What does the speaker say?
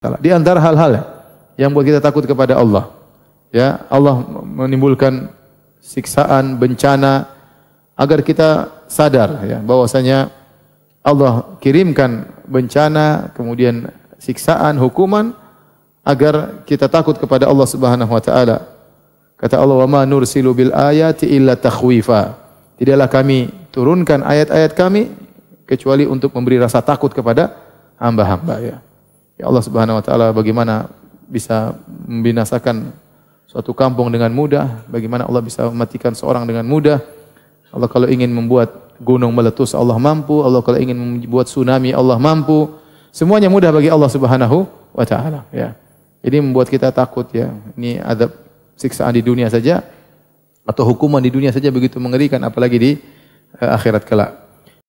taala. Di antara hal-hal yang buat kita takut kepada Allah. Ya, Allah menimbulkan siksaan, bencana agar kita sadar ya bahwasanya Allah kirimkan bencana, kemudian siksaan, hukuman agar kita takut kepada Allah Subhanahu wa taala. Kata Allah, "Wa ma nursilu bil ayati illa takhwifa." Tidaklah kami turunkan ayat-ayat kami kecuali untuk memberi rasa takut kepada hamba-hamba ya. Ya Allah Subhanahu wa taala bagaimana bisa membinasakan suatu kampung dengan mudah, bagaimana Allah bisa mematikan seorang dengan mudah. Allah kalau ingin membuat gunung meletus Allah mampu, Allah kalau ingin membuat tsunami Allah mampu. Semuanya mudah bagi Allah Subhanahu wa taala, ya. ini membuat kita takut ya. Ini adab siksaan di dunia saja atau hukuman di dunia saja begitu mengerikan apalagi di eh, akhirat kelak.